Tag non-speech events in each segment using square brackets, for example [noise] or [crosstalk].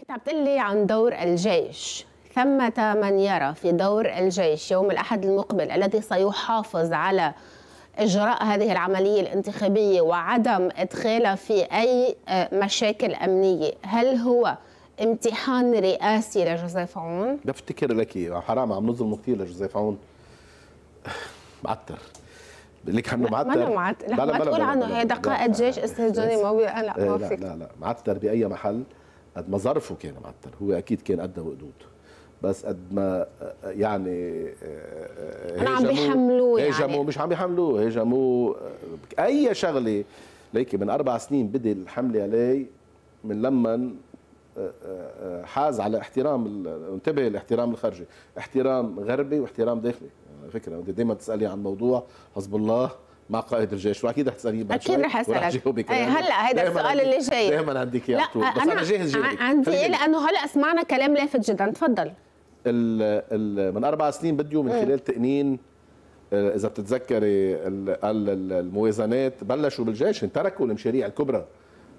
كنت عم لي عن دور الجيش ثمة من يرى في دور الجيش يوم الأحد المقبل الذي سيحافظ على إجراء هذه العملية الانتخابية وعدم إدخالها في أي آه، مشاكل أمنية هل هو امتحان رئاسي لجوزيف عون؟ بفتكر لك حرام عم نظلمه كثير لجوزيف عون [sighs] معتر لك عنه معتر ما معتر ما تقول عنه هي قائد جيش استهجاني موي لا ما لا لا لا معتر إيه، بأي محل قد ما ظرفه كان معطل هو اكيد كان قد وقدود بس قد ما يعني هجموا آه، عم بيحملوه يعني هجموه مش عم بيحملوه هجموه آه، اي شغله ليكي من اربع سنين بدي الحمله علي من لما آه، حاز على احترام انتبه الاحترام الخارجي احترام غربي واحترام داخلي على فكره انت دائما تسالي عن موضوع حزب الله مع قائد الجيش واكيد رح تساليه بعد اكيد رح اسالك إيه، هلا هذا السؤال اللي جاي دائما عندك اياه طول بس انا جاهز جدا عندي ايه لانه هلا سمعنا كلام لافت جدا تفضل ال ال من اربع سنين بديو من إيه. خلال تقنين آه، اذا بتتذكري الموازنات بلشوا بالجيش تركوا المشاريع الكبرى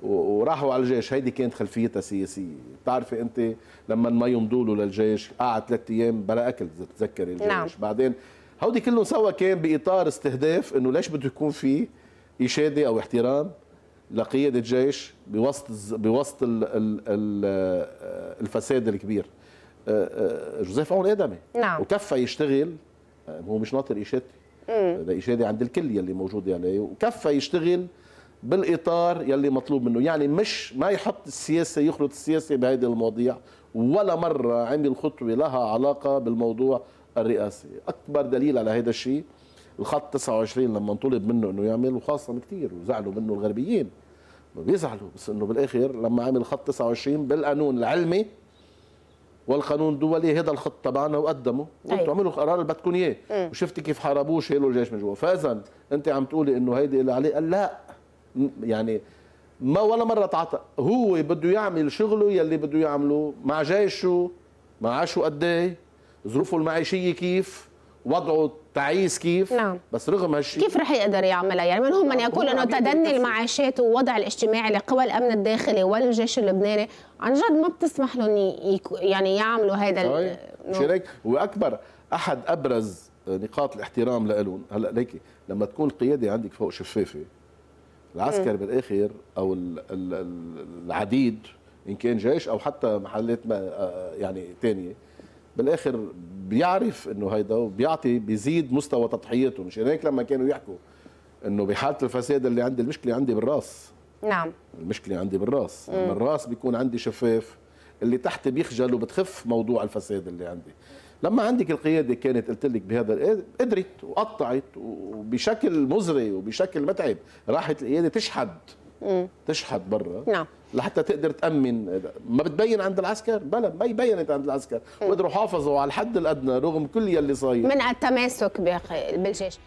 وراحوا على الجيش هيدي كانت خلفيتها سياسيه بتعرفي انت لما ما يمضوا له للجيش قعد ثلاث ايام بلا اكل اذا بتتذكري الجيش نعم. بعدين هودي كله سوا كان باطار استهداف انه ليش بده يكون في اشاده او احترام لقياده جيش بوسط بوسط آه، الفساد الكبير آه، آه، جوزيف اون ادمي نعم. وكفى يشتغل هو مش ناطر اشادتي هذا اشاده عند الكل يلي موجود يعني وكفى يشتغل بالاطار يلي مطلوب منه يعني مش ما يحط السياسه يخلط السياسه بهذه المواضيع ولا مره عمل خطوه لها علاقه بالموضوع الرئاسي اكبر دليل على هذا الشيء الخط 29 لما انطلب منه انه يعمل وخاصه كثير وزعلوا منه الغربيين بيزعلوا بس انه بالاخر لما عمل خط 29 بالقانون العلمي والقانون الدولي هذا الخط تبعنا وقدمه وانتم أيوة. عملوا القرار اللي بدكم اياه وشفتي كيف حاربوه شالوا الجيش من جوا فاذا انت عم تقولي انه هيدي اللي عليه لا يعني ما ولا مره تعطى هو بده يعمل شغله يلي بده يعمله مع جيشه مع عاشه قد ايه ظروفه المعيشيه كيف وضعه تعيس كيف نعم. بس رغم هالشيء كيف رح يقدر يعملها يعني منهم من يقول انه تدني المعاشات والوضع الاجتماعي لقوى الامن الداخلي والجيش اللبناني عن جد ما بتسمح لهم يكو... يعني يعملوا هذا ال... طيب، نعم. شريك واكبر احد ابرز نقاط الاحترام لهم هلا ليكي لما تكون القياده عندك فوق شفافه العسكر بالاخر او العديد ان كان جيش او حتى محلات آه، يعني ثانيه بالاخر بيعرف انه هيدا وبيعطي بيزيد مستوى تضحيته مشان هيك لما كانوا يحكوا انه بحاله الفساد اللي عندي المشكله عندي بالراس نعم المشكله عندي بالراس لما الراس بيكون عندي شفاف اللي تحت بيخجل وبتخف موضوع الفساد اللي عندي لما عندك القياده كانت قلت لك بهذا قدرت وقطعت وبشكل مزري وبشكل متعب راحت القياده تشحد تشحد برا نعم لحتى تقدر تامن ما بتبين عند العسكر بلا ما بينت عند العسكر وقدروا حافظوا على الحد الادنى رغم كل يلي صاير منع التماسك بالجيش